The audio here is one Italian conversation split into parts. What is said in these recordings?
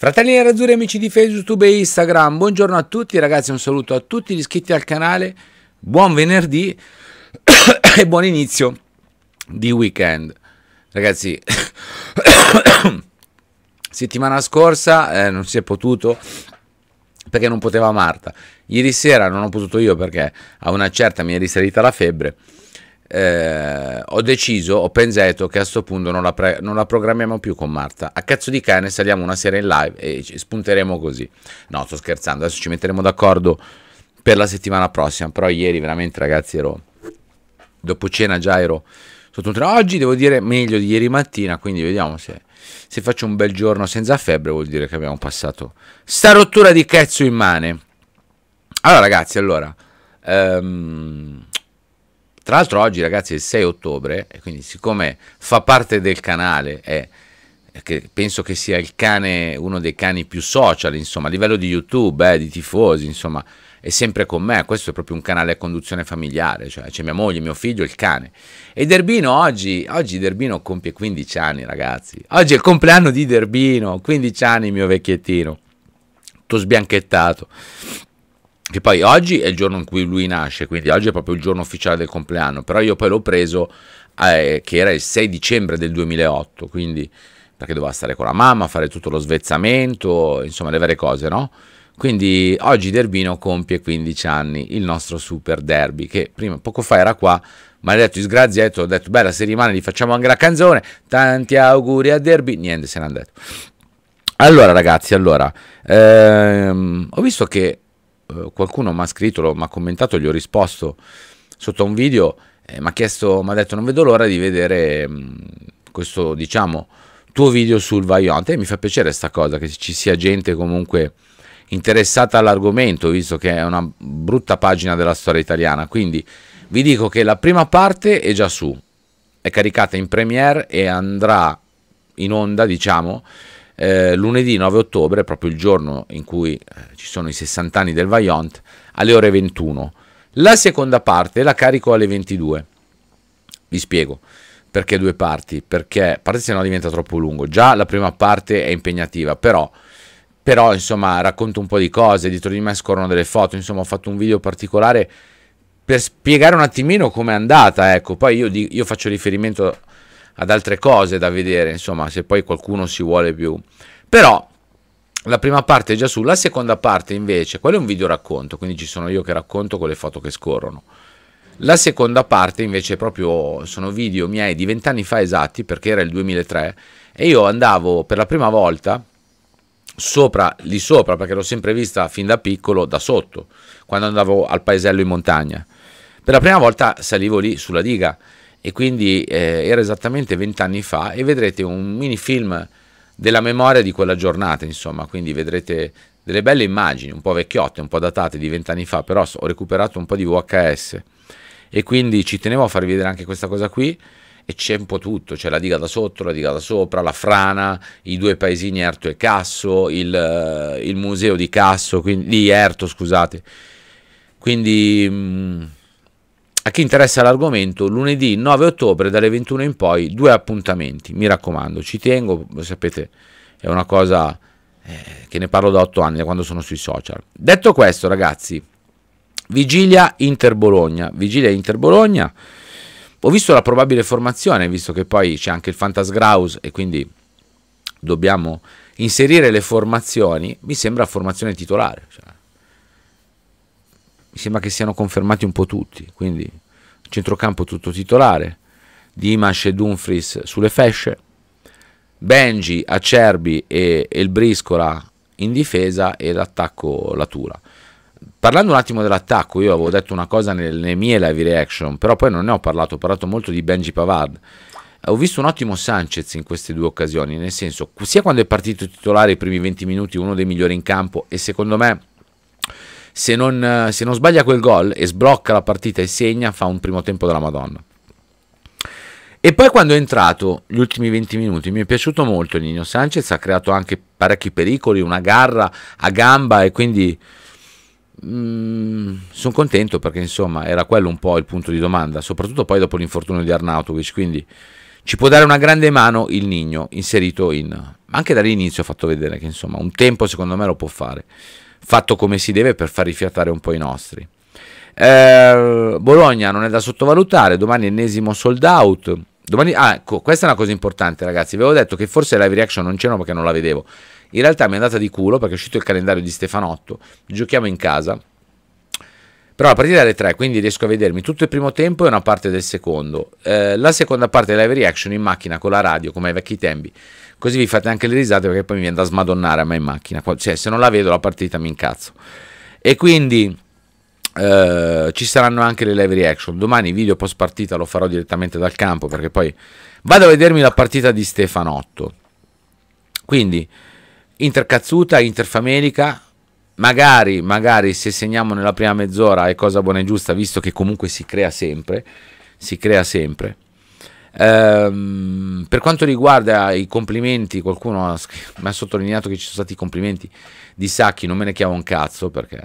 Fratelli Nerazzurri amici di Facebook, YouTube e Instagram, buongiorno a tutti ragazzi, un saluto a tutti gli iscritti al canale, buon venerdì e buon inizio di weekend. Ragazzi, settimana scorsa eh, non si è potuto perché non poteva Marta, ieri sera non ho potuto io perché a una certa mi è risalita la febbre eh, ho deciso, ho pensato che a questo punto non la, pre- non la, programmiamo più con Marta. A cazzo di cane saliamo una sera in live e ci spunteremo così. No, sto scherzando, adesso ci metteremo d'accordo per la settimana prossima. Però ieri veramente ragazzi ero dopo cena già ero sotto un treno. Oggi devo dire meglio di ieri mattina, quindi vediamo se, se faccio un bel giorno senza febbre vuol dire che abbiamo passato sta rottura di cazzo immane. Allora ragazzi, allora... Um, tra l'altro oggi ragazzi è il 6 ottobre, e quindi siccome fa parte del canale, è, che penso che sia il cane, uno dei cani più social, insomma, a livello di YouTube, eh, di tifosi, insomma, è sempre con me, questo è proprio un canale a conduzione familiare, cioè c'è mia moglie, mio figlio, il cane. E Derbino oggi, oggi Derbino compie 15 anni ragazzi, oggi è il compleanno di Derbino, 15 anni mio vecchiettino, tutto sbianchettato che poi oggi è il giorno in cui lui nasce, quindi oggi è proprio il giorno ufficiale del compleanno, però io poi l'ho preso eh, che era il 6 dicembre del 2008, quindi perché doveva stare con la mamma, fare tutto lo svezzamento, insomma le vere cose, no? Quindi oggi Derbino compie 15 anni, il nostro super derby, che prima, poco fa era qua, ma ha detto disgraziato, ho detto bella se rimane gli facciamo anche la canzone, tanti auguri a Derby, niente se n'è andato. Allora ragazzi, allora, ehm, ho visto che eh, qualcuno mi ha scritto, mi ha commentato, gli ho risposto sotto un video, eh, mi ha chiesto, mi ha detto non vedo l'ora di vedere mh, mm, questo, diciamo, tuo video sul Vaillant e mi fa piacere questa cosa, che ci sia gente comunque interessata all'argomento, visto che è una brutta pagina della storia italiana, quindi vi dico che la prima parte è già su, è caricata in Premiere e andrà in onda, diciamo, eh, lunedì 9 ottobre, proprio il giorno in cui eh, ci sono i 60 anni del Vaillant, alle ore 21. La seconda parte la carico alle 22. Vi spiego perché due parti, perché parte se no diventa troppo lungo. Già la prima parte è impegnativa, però però insomma racconto un po' di cose, dietro di me scorrono delle foto, insomma ho fatto un video particolare per spiegare un attimino com'è andata, ecco, poi io, io faccio riferimento ad altre cose da vedere, insomma, se poi qualcuno si vuole più. Però la prima parte è già su, la seconda parte invece, quello è un video racconto, quindi ci sono io che racconto con le foto che scorrono. La seconda parte invece è proprio sono video miei di vent'anni fa esatti, perché era il 2003, e io andavo per la prima volta sopra, lì sopra, perché l'ho sempre vista fin da piccolo, da sotto, quando andavo al paesello in montagna. Per la prima volta salivo lì sulla diga e quindi eh, era esattamente vent'anni fa e vedrete un mini film della memoria di quella giornata, insomma, quindi vedrete delle belle immagini, un po' vecchiotte, un po' datate di vent'anni fa, però ho recuperato un po' di VHS e quindi ci tenevo a farvi vedere anche questa cosa qui e c'è un po' tutto, c'è cioè la diga da sotto, la diga da sopra, la frana, i due paesini Erto e Casso, il, il museo di Casso, quindi, di Erto scusate, quindi... Mh, mm, a chi interessa l'argomento, lunedì 9 ottobre dalle 21 in poi due appuntamenti, mi raccomando, ci tengo, sapete, è una cosa eh, che ne parlo da 8 anni, da quando sono sui social. Detto questo, ragazzi, vigilia Inter Bologna, vigilia Inter Bologna. Ho visto la probabile formazione, visto che poi c'è anche il Fantasgraus e quindi dobbiamo inserire le formazioni, mi sembra formazione titolare. Cioè sembra che siano confermati un po' tutti, quindi centrocampo tutto titolare, Dimash e Dumfries sulle fesce, Benji, Acerbi e, e il Briscola in difesa e l'attacco Latura. Parlando un attimo dell'attacco, io avevo detto una cosa nelle, nelle mie live reaction, però poi non ne ho parlato, ho parlato molto di Benji Pavard. Ho visto un ottimo Sanchez in queste due occasioni, nel senso, sia quando è partito titolare i primi 20 minuti, uno dei migliori in campo, e secondo me se non, se non sbaglia quel gol e sblocca la partita e segna, fa un primo tempo della Madonna. E poi quando è entrato, gli ultimi 20 minuti, mi è piaciuto molto Nino Sanchez, ha creato anche parecchi pericoli, una garra a gamba e quindi mm, sono contento perché insomma era quello un po' il punto di domanda, soprattutto poi dopo l'infortunio di Arnautovic, quindi ci può dare una grande mano il Nino inserito in... anche dall'inizio ho fatto vedere che insomma un tempo secondo me lo può fare fatto come si deve per far rifiatare un po' i nostri. Eh, Bologna non è da sottovalutare, domani ennesimo sold out. Domani, ah, ecco, questa è una cosa importante, ragazzi. Vi avevo detto che forse live reaction non c'erano perché non la vedevo. In realtà mi è andata di culo perché è uscito il calendario di Stefanotto. Giochiamo in casa. Però a partire dalle 3, quindi riesco a vedermi tutto il primo tempo e una parte del secondo. Eh, la seconda parte della live reaction in macchina con la radio, come ai vecchi tempi. Così vi fate anche le risate perché poi mi viene da smadonnare a me in macchina. Cioè, se non la vedo la partita mi incazzo. E quindi... Uh, ci saranno anche le live reaction. Domani video post partita lo farò direttamente dal campo perché poi vado a vedermi la partita di Stefanotto. Quindi intercazzuta, interfamelica. Magari, magari se segniamo nella prima mezz'ora è cosa buona e giusta, visto che comunque si crea sempre, si crea sempre. Ehm, per quanto riguarda i complimenti, qualcuno ha, mi ha sottolineato che ci sono stati i complimenti di Sacchi, non me ne chiamo un cazzo perché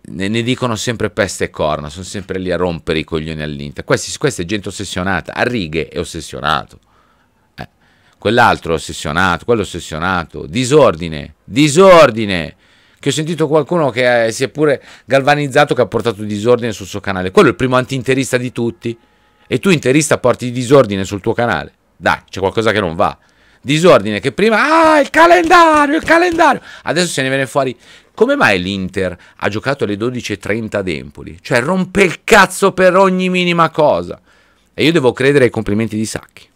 ne, ne, dicono sempre peste e corna, sono sempre lì a rompere i coglioni all'Inter. Questi, questa è gente ossessionata, a righe è ossessionato. Eh, quell'altro è ossessionato, quello è ossessionato. Disordine, disordine che ho sentito qualcuno che eh, si è pure galvanizzato che ha portato disordine sul suo canale. Quello è il primo antinterista di tutti. E tu interista porti disordine sul tuo canale. Dai, c'è qualcosa che non va. Disordine che prima... Ah, il calendario, il calendario! Adesso se ne viene fuori... Come mai l'Inter ha giocato alle 12.30 ad Empoli? Cioè rompe il cazzo per ogni minima cosa. E io devo credere ai complimenti di Sacchi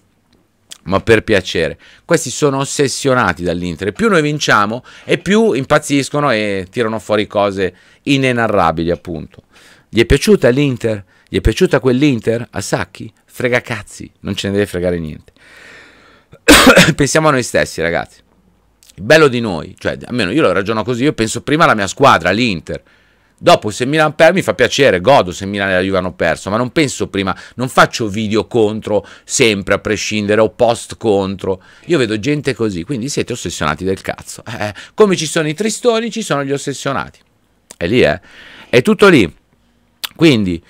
ma per piacere. Questi sono ossessionati dall'Inter. Più noi vinciamo e più impazziscono e tirano fuori cose inenarrabili, appunto. Gli è piaciuta l'Inter? Gli è piaciuta quell'Inter? A Sacchi? Frega cazzi, non ce ne deve fregare niente. Pensiamo a noi stessi, ragazzi. Il bello di noi, cioè almeno io lo ragiono così, io penso prima alla mia squadra, l'Inter. Dopo se Milan perde mi fa piacere, godo se Milan e la Juve hanno perso, ma non penso prima, non faccio video contro sempre a prescindere o post contro. Io vedo gente così, quindi siete ossessionati del cazzo. Eh, come ci sono i tristoni, ci sono gli ossessionati. È lì Eh? È tutto lì. Quindi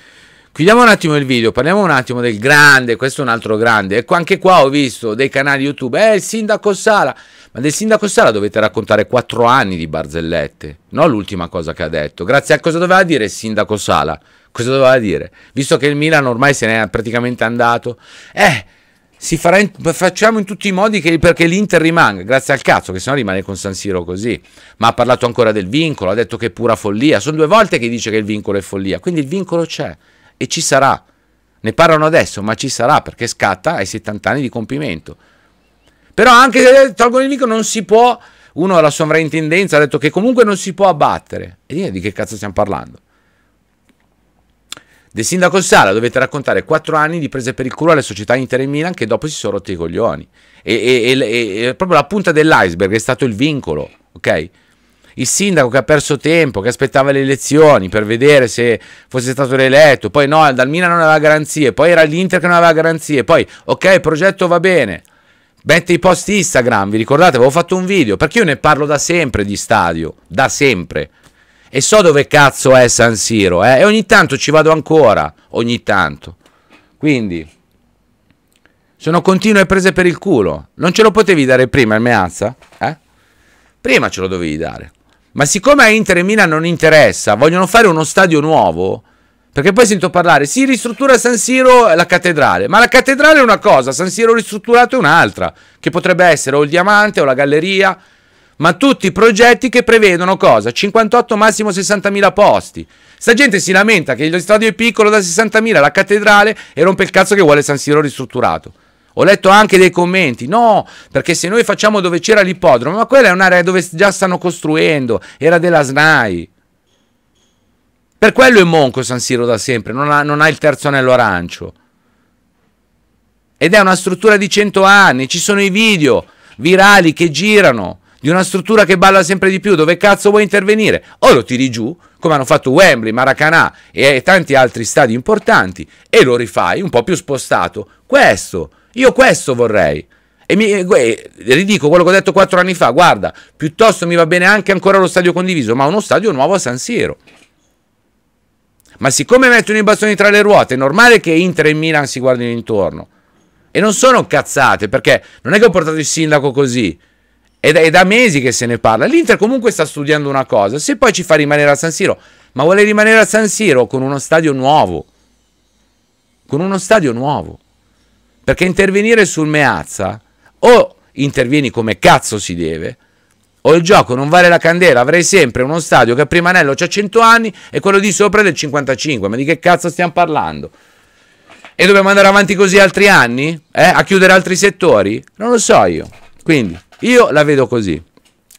Chiudiamo un attimo il video, parliamo un attimo del grande, questo è un altro grande. E ecco, anche qua ho visto dei canali YouTube, eh, il sindaco Sala. Ma del sindaco Sala dovete raccontare quattro anni di barzellette, non l'ultima cosa che ha detto. Grazie a cosa doveva dire il sindaco Sala? Cosa doveva dire? Visto che il Milan ormai se n'è praticamente andato. Eh, in, facciamo in tutti i modi che, perché l'Inter rimanga, grazie al cazzo, che sennò rimane con San Siro così. Ma ha parlato ancora del vincolo, ha detto che è pura follia. Sono due volte che dice che il vincolo è follia, quindi il vincolo c'è e ci sarà. Ne parlano adesso, ma ci sarà perché scatta ai 70 anni di compimento. Però anche se eh, tolgono il micro non si può, uno alla sovraintendenza ha detto che comunque non si può abbattere. E io di che cazzo stiamo parlando? Del sindaco Sala dovete raccontare 4 anni di prese per il culo alle società Inter e Milan che dopo si sono rotti i coglioni. E, e, e, e proprio la punta dell'iceberg è stato il vincolo, ok? il sindaco che ha perso tempo, che aspettava le elezioni per vedere se fosse stato rieletto, poi no, dal Milan non aveva garanzie, poi era l'Inter che non aveva garanzie, poi ok, il progetto va bene, mette i post Instagram, vi ricordate, avevo fatto un video, perché io ne parlo da sempre di stadio, da sempre, e so dove cazzo è San Siro, eh? e ogni tanto ci vado ancora, ogni tanto, quindi... Sono continue prese per il culo. Non ce lo potevi dare prima il Meazza? Eh? Prima ce lo dovevi dare. Ma siccome a Inter e Milan non interessa, vogliono fare uno stadio nuovo. Perché poi sento parlare, si ristruttura San Siro e la cattedrale, ma la cattedrale è una cosa, San Siro ristrutturato è un'altra, che potrebbe essere o il diamante o la galleria, ma tutti i progetti che prevedono cosa? 58 massimo 60.000 posti. Sta gente si lamenta che lo stadio è piccolo da 60.000, la cattedrale, e rompe il cazzo che vuole San Siro ristrutturato. Ho letto anche dei commenti, no, perché se noi facciamo dove c'era l'ippodromo, ma quella è un'area dove già stanno costruendo, era della SNAI. Per quello è Monco San Siro da sempre, non ha, non ha il terzo anello arancio. Ed è una struttura di 100 anni, ci sono i video virali che girano di una struttura che balla sempre di più, dove cazzo vuoi intervenire? O lo tiri giù, come hanno fatto Wembley, Maracanã e tanti altri stadi importanti, e lo rifai un po' più spostato. Questo io questo vorrei. E mi, eh, ridico quello che ho detto quattro anni fa, guarda, piuttosto mi va bene anche ancora lo stadio condiviso, ma uno stadio nuovo a San Siro. Ma siccome mettono i bastoni tra le ruote, è normale che Inter e Milan si guardino intorno. E non sono cazzate, perché non è che ho portato il sindaco così. È da, è da mesi che se ne parla. L'Inter comunque sta studiando una cosa. Se poi ci fa rimanere a San Siro, ma vuole rimanere a San Siro con uno stadio nuovo. Con uno stadio nuovo. Perché intervenire sul Meazza o intervieni come cazzo si deve, o il gioco non vale la candela, avrei sempre uno stadio che a Primanello c'ha 100 anni e quello di sopra è del 55, ma di che cazzo stiamo parlando? E dobbiamo andare avanti così altri anni? Eh? A chiudere altri settori? Non lo so io. Quindi, io la vedo così.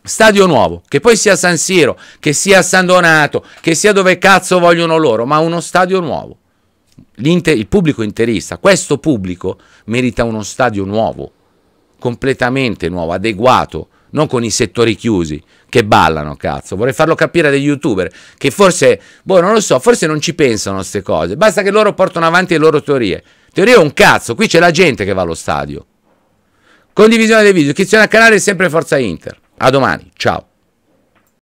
Stadio nuovo, che poi sia San Siro, che sia San Donato, che sia dove cazzo vogliono loro, ma uno stadio nuovo il pubblico interista, questo pubblico merita uno stadio nuovo, completamente nuovo, adeguato, non con i settori chiusi che ballano, cazzo. Vorrei farlo capire agli youtuber che forse, boh, non lo so, forse non ci pensano a queste cose. Basta che loro portano avanti le loro teorie. Teoria è un cazzo, qui c'è la gente che va allo stadio. Condivisione dei video, iscrizione al canale è sempre Forza Inter. A domani, ciao.